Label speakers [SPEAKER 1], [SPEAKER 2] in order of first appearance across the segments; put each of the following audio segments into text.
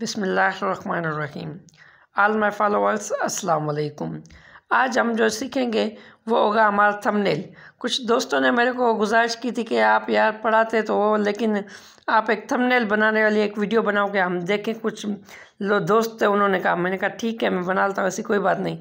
[SPEAKER 1] बिसमीम आल my followers अस्सलाम वालेकुम आज हम जो सीखेंगे वो होगा हमारा थंबनेल कुछ दोस्तों ने मेरे को गुजारिश की थी कि आप यार पढ़ाते तो वो लेकिन आप एक थंबनेल बनाने वाली एक वीडियो बनाओ के हम देखें कुछ लो दोस्त थे उन्होंने कहा मैंने कहा ठीक है मैं बना लेता हूँ ऐसी कोई बात नहीं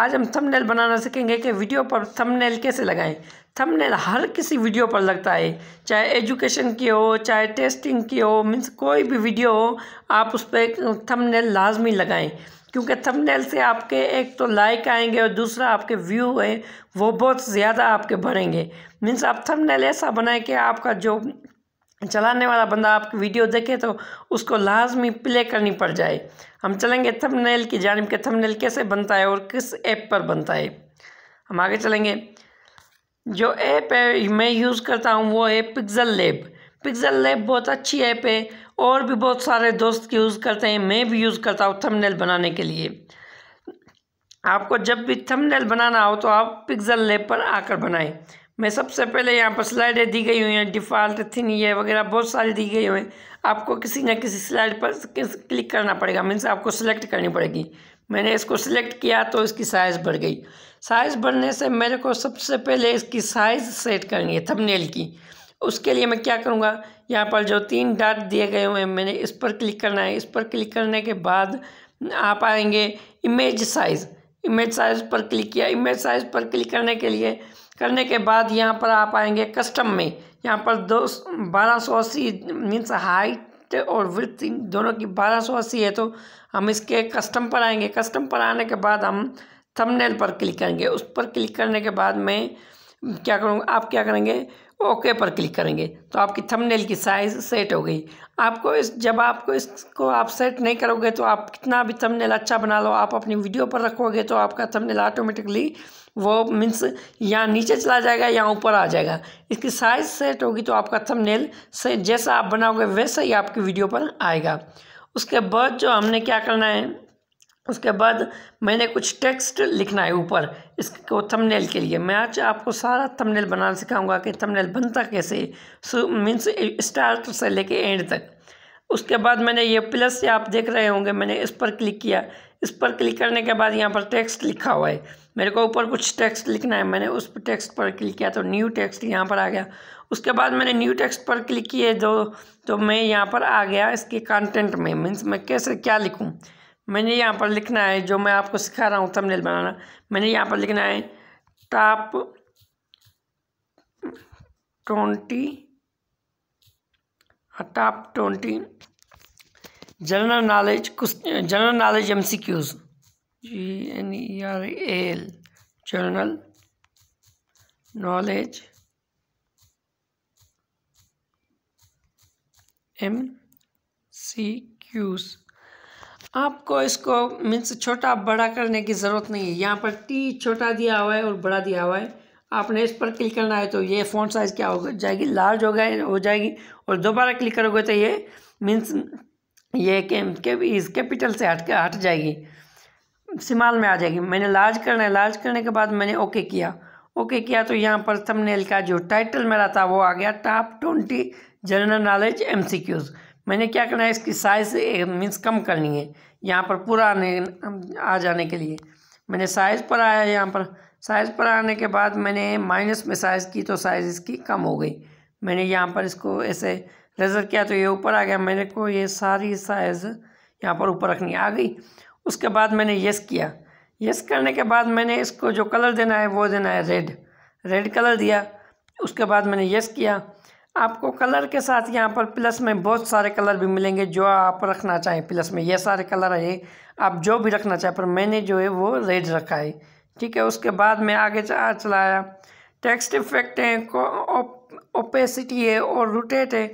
[SPEAKER 1] आज हम थंबनेल बनाना सीखेंगे कि वीडियो पर थंबनेल कैसे लगाएं थंबनेल हर किसी वीडियो पर लगता है चाहे एजुकेशन की हो चाहे टेस्टिंग की हो मीन्स कोई भी वीडियो हो आप उस पर थंबनेल लाजमी लगाएं क्योंकि थंबनेल से आपके एक तो लाइक आएंगे और दूसरा आपके व्यू है वो बहुत ज़्यादा आपके बढ़ेंगे मीन्स आप थंबनेल ऐसा बनाएं कि आपका जो चलाने वाला बंदा आपकी वीडियो देखे तो उसको लाजमी प्ले करनी पड़ जाए हम चलेंगे थंबनेल की जानब के थंबनेल कैसे बनता है और किस ऐप पर बनता है हम आगे चलेंगे जो ऐप है मैं यूज़ करता हूँ वो है पिक्ज़ल लेब पिक्ज़ल लेब बहुत अच्छी ऐप है और भी बहुत सारे दोस्त यूज़ करते हैं मैं भी यूज़ करता हूँ थंबनेल बनाने के लिए आपको जब भी थंबनेल बनाना हो तो आप पिक्ज़ल लेब पर आकर बनाएं मैं सबसे पहले यहाँ पर स्लाइडें दी गई हुई हैं डिफ़ॉल्ट थिन ये वगैरह बहुत सारी दी गई हुई हैं आपको किसी न किसी स्लाइड पर क्लिक करना पड़ेगा मीन्स आपको सेलेक्ट करनी पड़ेगी मैंने इसको सिलेक्ट किया तो इसकी साइज़ बढ़ गई साइज़ बढ़ने से मेरे को सबसे पहले इसकी साइज़ सेट करनी है थंबनेल की उसके लिए मैं क्या करूँगा यहाँ पर जो तीन डाट दिए गए हुए हैं मैंने इस पर क्लिक करना है इस पर क्लिक करने के बाद आप आएंगे इमेज साइज़ इमेज साइज़ पर क्लिक किया इमेज साइज़ पर क्लिक करने के लिए करने के बाद यहाँ पर आप आएंगे कस्टम में यहाँ पर दो बारह सौ अस्सी मीन्स हाइट लेफ्ट और विथ दोनों की बारह सौ अस्सी है तो हम इसके कस्टम पर आएंगे कस्टम पर आने के बाद हम थंबनेल पर क्लिक करेंगे उस पर क्लिक करने के बाद में क्या करूँगा आप क्या करेंगे ओके पर क्लिक करेंगे तो आपकी थंबनेल की साइज़ सेट हो गई आपको इस जब आपको इसको आप सेट नहीं करोगे तो आप कितना भी थंबनेल अच्छा बना लो आप अपनी वीडियो पर रखोगे तो आपका थंबनेल ऑटोमेटिकली वो मीन्स यहाँ नीचे चला जाएगा या ऊपर आ जाएगा इसकी साइज़ सेट होगी तो आपका थंबनेल से जैसा आप बनाओगे वैसा ही आपकी वीडियो पर आएगा उसके बाद जो हमने क्या करना है उसके बाद मैंने कुछ टेक्स्ट लिखना है ऊपर इसको थंबनेल के लिए मैं आज आपको सारा थंबनेल बनाना सिखाऊंगा कि थंबनेल बनता कैसे सो मीन्स स्टार्ट से लेके एंड तक उसके बाद मैंने ये प्लस से आप देख रहे होंगे मैंने इस पर क्लिक किया इस पर क्लिक करने के बाद यहाँ पर टेक्स्ट लिखा हुआ है मेरे को ऊपर कुछ टेक्स्ट लिखना है मैंने उस पर टेक्स्ट पर क्लिक किया तो न्यू टेक्स्ट यहाँ पर आ गया उसके बाद मैंने न्यू टेक्स्ट पर क्लिक किए जो तो, तो मैं यहाँ पर आ गया इसके कंटेंट में मीन्स मैं कैसे क्या लिखूँ मैंने यहाँ पर लिखना है जो मैं आपको सिखा रहा हूँ थंबनेल बनाना मैंने यहाँ पर लिखना है top twenty top twenty general knowledge कुछ general knowledge M C Qs G N E R L general knowledge M C Qs आपको इसको मीन्स छोटा बड़ा करने की ज़रूरत नहीं है यहाँ पर टी छोटा दिया हुआ है और बड़ा दिया हुआ है आपने इस पर क्लिक करना है तो ये फ़ॉन्ट साइज़ क्या हो जाएगी लार्ज हो गए हो जाएगी और दोबारा क्लिक करोगे तो ये मीन्स ये के, के, इस कैपिटल से हट के हट जाएगी शिमाल में आ जाएगी मैंने लार्ज करना है लार्ज करने के बाद मैंने ओके किया ओके किया तो यहाँ पर थंबनेल का जो टाइटल मेरा था वो आ गया top twenty general knowledge MCQs मैंने क्या करना है इसकी साइज़ मीन्स कम करनी है यहाँ पर पूरा आने आ जाने के लिए मैंने साइज़ पर आया यहाँ पर साइज़ पर आने के बाद मैंने माइनस में साइज़ की तो साइज़ इसकी कम हो गई मैंने यहाँ पर इसको ऐसे रेजर किया तो ये ऊपर आ गया मैंने को ये सारी साइज़ यहाँ पर ऊपर रखनी आ गई उसके बाद मैंने यस किया यस करने के बाद मैंने इसको जो कलर देना है वो देना है रेड रेड कलर दिया उसके बाद मैंने यस किया आपको कलर के साथ यहाँ पर प्लस में बहुत सारे कलर भी मिलेंगे जो आप रखना चाहें प्लस में ये सारे कलर है आप जो भी रखना चाहें पर मैंने जो है वो रेड रखा है ठीक है उसके बाद में आगे चला चलाया टेक्स्ट इफेक्ट हैं ओपेसिटी है और रोटेट है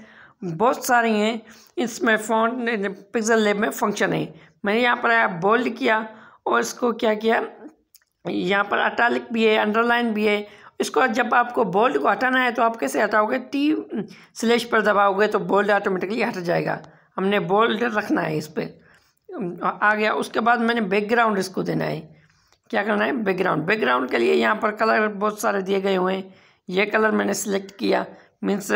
[SPEAKER 1] बहुत सारी हैं इसमें फ़ॉन्ट पिक्सल लेब में फंक्शन है मैंने यहाँ पर आया बोल्ड किया और इसको क्या किया यहाँ पर अटालिक भी है अंडरलाइन भी है इसको जब आपको बोल्ड को हटाना है तो आप कैसे हटाओगे टी स्लेश पर दबाओगे तो बोल्ड ऑटोमेटिकली हट जाएगा हमने बोल्ड रखना है इस पर आ गया उसके बाद मैंने बैकग्राउंड इसको देना है क्या करना है बैकग्राउंड बैकग्राउंड के लिए यहाँ पर कलर बहुत सारे दिए गए हुए हैं ये कलर मैंने सेलेक्ट किया मीन्स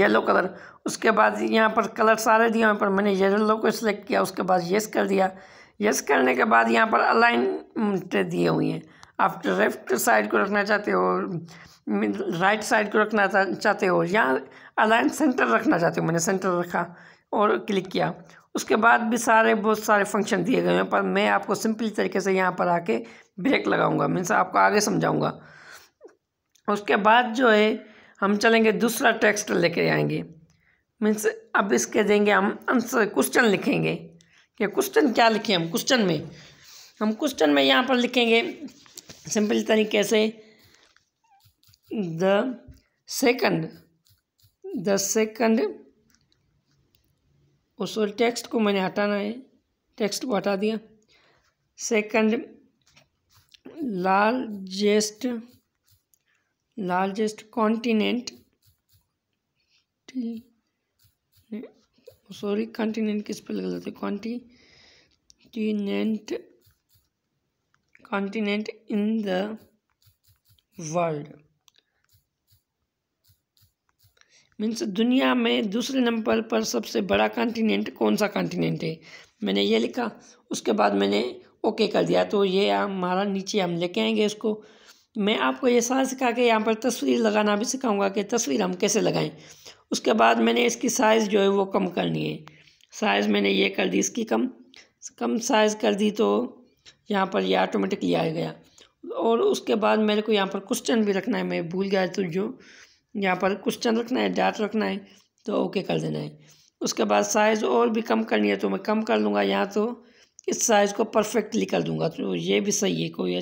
[SPEAKER 1] येलो कलर उसके बाद यहाँ पर कलर सारे दिए हुए पर मैंने येलो को सिलेक्ट किया उसके बाद येस कर दिया येस करने के बाद यहाँ पर अलाइन दिए हुए हैं आप लेफ्ट साइड को रखना चाहते हो राइट साइड को रखना चाहते हो या अलाइन सेंटर रखना चाहते हो मैंने सेंटर रखा और क्लिक किया उसके बाद भी सारे बहुत सारे फंक्शन दिए गए हैं पर मैं आपको सिंपली तरीके से यहाँ पर आके ब्रेक लगाऊंगा मीन्स आपको आगे समझाऊंगा उसके बाद जो है हम चलेंगे दूसरा टेक्स्ट लेके आएंगे मीन्स अब इसके देंगे हम आंसर क्वेश्चन लिखेंगे कि क्वेश्चन क्या लिखें हम क्वेश्चन में हम क्वेश्चन में यहाँ पर लिखेंगे सिंपल तरीके से द सेकंड द सेकंड उस टेक्स्ट को मैंने हटाना है टेक्स्ट को हटा दिया second largest largest continent sorry continent किस पर लग जाते टीनेंट continent in the world means दुनिया में दूसरे नंबर पर सबसे बड़ा कॉन्टिनेंट कौन सा कॉन्टिनेंट है मैंने ये लिखा उसके बाद मैंने ओके कर दिया तो ये हमारा नीचे हम लेके आएंगे इसको मैं आपको ये सारा सिखा के यहाँ पर तस्वीर लगाना भी सिखाऊंगा कि तस्वीर हम कैसे लगाएं उसके बाद मैंने इसकी साइज़ जो है वो कम करनी है साइज़ मैंने ये कर दी इसकी कम कम साइज़ कर दी तो यहाँ पर ये यह ऑटोमेटिकली आ गया और उसके बाद मेरे को यहाँ पर क्वेश्चन भी रखना है मैं भूल गया तो जो यहाँ पर क्वेश्चन रखना है डाट रखना है तो ओके कर देना है उसके बाद साइज़ और भी कम करनी है तो मैं कम कर लूँगा यहाँ तो इस साइज़ को परफेक्टली कर दूँगा तो ये भी सही है कोई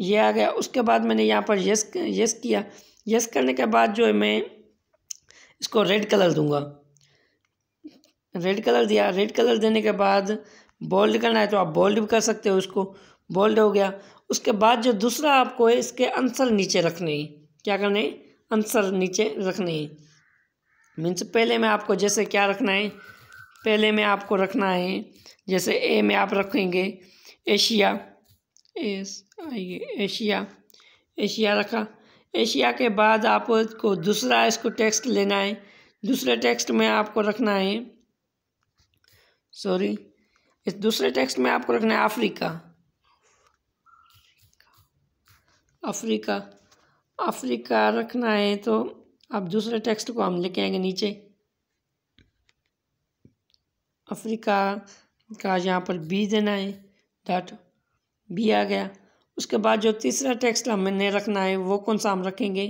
[SPEAKER 1] ये आ गया उसके बाद मैंने यहाँ पर यस यस किया यस करने के बाद जो है मैं इसको रेड कलर दूँगा रेड कलर दिया रेड कलर देने के बाद बोल्ड करना है तो आप बोल्ड भी कर सकते हो उसको बोल्ड हो गया उसके बाद जो दूसरा आपको है इसके आंसर नीचे रखने हैं क्या करने है आंसर नीचे रखने हैं मीन्स पहले में आपको जैसे क्या रखना है पहले में आपको रखना है जैसे ए में आप रखेंगे एशिया एस आइए एशिया एशिया रखा एशिया के बाद आपको दूसरा इसको टेक्स्ट लेना है दूसरे टेक्स्ट में आपको रखना है सॉरी इस दूसरे टेक्स्ट में आपको रखना है अफ्रीका अफ्रीका अफ्रीका रखना है तो अब दूसरे टेक्स्ट को हम लेके आएंगे नीचे अफ्रीका का यहाँ पर बी देना है डॉट बी आ गया उसके बाद जो तीसरा टेक्स्ट हमने रखना है वो कौन सा हम रखेंगे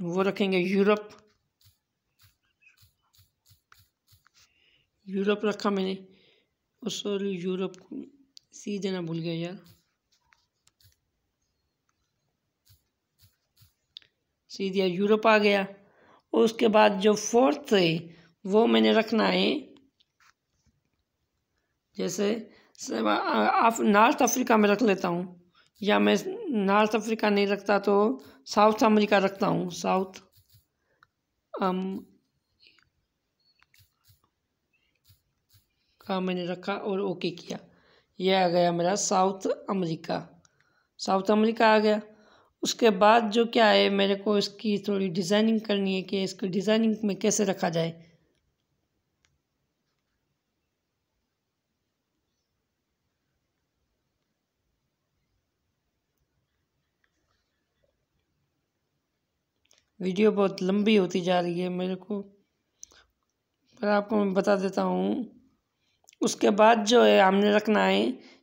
[SPEAKER 1] वो रखेंगे यूरोप यूरोप रखा मैंने और सॉरी यूरोप सी देना भूल गया यार सी दिया यूरोप आ गया और उसके बाद जो फोर्थ है वो मैंने रखना है जैसे आप नॉर्थ अफ्रीका में रख लेता हूँ या मैं नॉर्थ अफ्रीका नहीं रखता तो साउथ अमेरिका रखता हूँ साउथ का मैंने रखा और ओके किया यह आ गया मेरा साउथ अमेरिका साउथ अमेरिका आ गया उसके बाद जो क्या है मेरे को इसकी थोड़ी डिज़ाइनिंग करनी है कि इसको डिज़ाइनिंग में कैसे रखा जाए वीडियो बहुत लंबी होती जा रही है मेरे को पर आपको मैं बता देता हूँ उसके बाद जो है हमने रखना है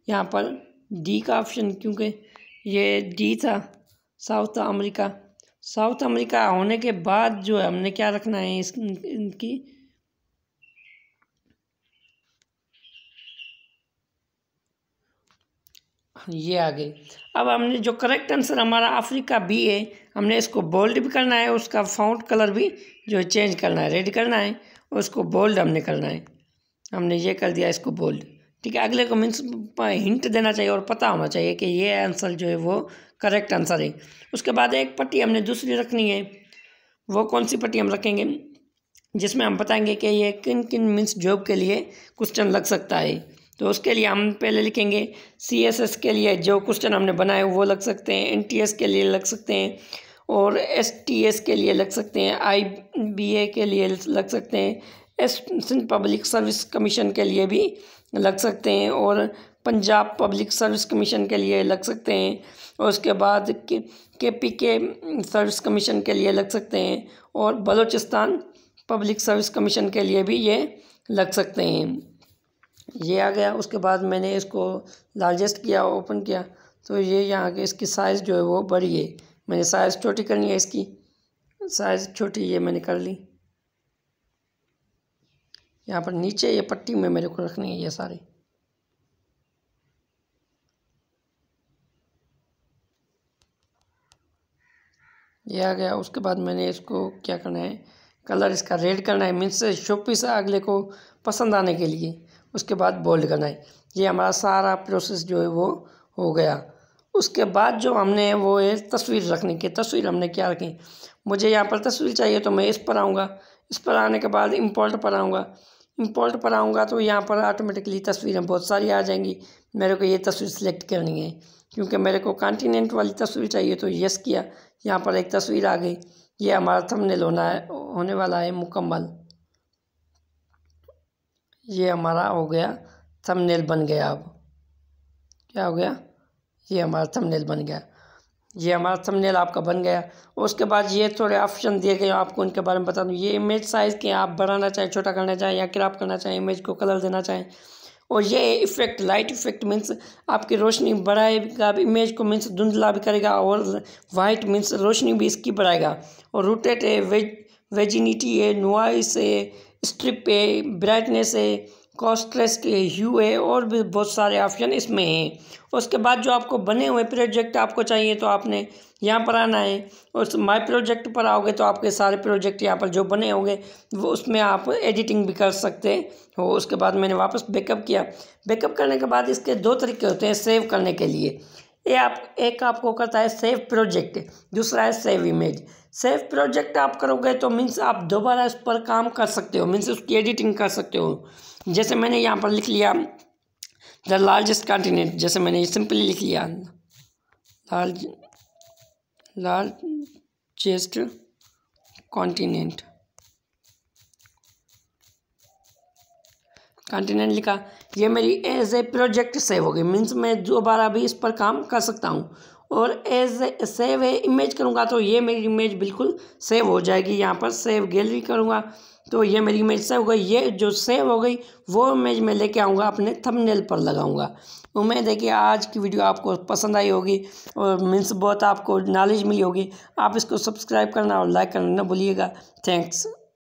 [SPEAKER 1] यहाँ पर डी का ऑप्शन क्योंकि ये डी था साउथ अमेरिका साउथ अमेरिका होने के बाद जो है हमने क्या रखना है इस इनकी ये आ गई अब हमने जो करेक्ट आंसर हमारा अफ्रीका बी है हमने इसको बोल्ड भी करना है उसका फाउंट कलर भी जो चेंज करना है रेड करना है उसको बोल्ड हमने करना है हमने ये कर दिया इसको बोल्ड ठीक है अगले को मीन्स हिंट देना चाहिए और पता होना चाहिए कि ये आंसर जो है वो करेक्ट आंसर है उसके बाद एक पट्टी हमने दूसरी रखनी है वो कौन सी पट्टी हम रखेंगे जिसमें हम बताएंगे कि ये किन किन मीन्स जॉब के लिए क्वेश्चन लग सकता है तो उसके लिए हम पहले लिखेंगे सी एस एस के लिए जो क्वेश्चन हमने बनाए वो लग सकते हैं एन टी एस के लिए लग सकते हैं और एस टी एस के लिए लग सकते हैं आई बी ए के लिए लग सकते हैं एसटेंट पब्लिक सर्विस कमीशन के लिए भी लग सकते हैं और पंजाब पब्लिक सर्विस कमीशन के लिए लग सकते हैं और उसके बाद के के पी के सर्विस कमीशन के लिए लग सकते हैं और बलूचिस्तान पब्लिक सर्विस कमीशन के लिए भी ये लग सकते हैं ये आ गया उसके बाद मैंने इसको लार्जेस्ट किया ओपन किया तो ये यहाँ के इसकी साइज़ जो है वो बड़ी है मैंने साइज़ छोटी करनी है इसकी साइज़ छोटी ये मैंने कर ली यहाँ पर नीचे ये पट्टी में मेरे को रखनी है ये सारी ये आ गया उसके बाद मैंने इसको क्या करना है कलर इसका रेड करना है मीन्स शो पीस अगले को पसंद आने के लिए उसके बाद बोल्ड करना है ये हमारा सारा प्रोसेस जो है वो हो गया उसके बाद जो हमने वो है तस्वीर रखने की तस्वीर हमने क्या रखी मुझे यहाँ पर तस्वीर चाहिए तो मैं इस पर आऊँगा इस पर आने के बाद इम्पोर्ट पर आऊँगा इम्पोर्ट पर आऊँगा तो यहाँ पर ऑटोमेटिकली तस्वीरें बहुत सारी आ जाएंगी मेरे को ये तस्वीर सेलेक्ट करनी है क्योंकि मेरे को कॉन्टीनेंट वाली तस्वीर चाहिए तो यस किया यहाँ पर एक तस्वीर आ गई ये हमारा थंबनेल होना है होने वाला है मुकम्मल ये हमारा हो गया थंबनेल बन गया अब क्या हो गया ये हमारा थंबनेल बन गया ये हमारा थंबनेल आपका बन गया उसके बाद ये थोड़े ऑप्शन दिए गए आपको उनके बारे में बता दूँ ये इमेज साइज़ के आप बढ़ाना चाहें छोटा करना चाहें या क्रॉप करना चाहें इमेज को कलर देना चाहें और ये इफेक्ट लाइट इफेक्ट मीन्स आपकी रोशनी बढ़ाएगा इमेज को मीन्स धुंधला भी करेगा और वाइट मीन्स रोशनी भी इसकी बढ़ाएगा और रूटेट है वेज वेजिनिटी है नुआइस है स्ट्रिप है ब्राइटनेस है कॉस्टलेस के यू है और भी बहुत सारे ऑप्शन इसमें हैं उसके बाद जो आपको बने हुए प्रोजेक्ट आपको चाहिए तो आपने यहाँ पर आना है और माय प्रोजेक्ट पर आओगे तो आपके सारे प्रोजेक्ट यहाँ पर जो बने होंगे वो उसमें आप एडिटिंग भी कर सकते हो उसके बाद मैंने वापस बैकअप किया बैकअप करने के बाद इसके दो तरीके होते हैं सेव करने के लिए ये आप एक आपको करता है सेव प्रोजेक्ट दूसरा है सेव इमेज सेव प्रोजेक्ट आप करोगे तो मीन्स आप दोबारा इस पर काम कर सकते हो मीन्स उसकी एडिटिंग कर सकते हो जैसे मैंने यहाँ पर लिख लिया द लार्जेस्ट कॉन्टिनेंट जैसे मैंने सिंपली लिख लिया लार्ज लार्जेस्ट कॉन्टिनेंट कॉन्टिनेंट लिखा ये मेरी एज ए प्रोजेक्ट सेव हो गई मीन्स मैं दोबारा भी इस पर काम कर सकता हूँ और एज ए सेव है इमेज करूँगा तो ये मेरी इमेज बिल्कुल सेव हो जाएगी यहाँ पर सेव गैलरी करूँगा तो ये मेरी इमेज सेव हो गई ये जो सेव हो गई वो इमेज मैं लेके आऊँगा अपने थंबनेल पर लगाऊंगा उम्मीद है कि आज की वीडियो आपको पसंद आई होगी और मीन्स बहुत आपको नॉलेज मिली होगी आप इसको सब्सक्राइब करना और लाइक करना ना भूलिएगा थैंक्स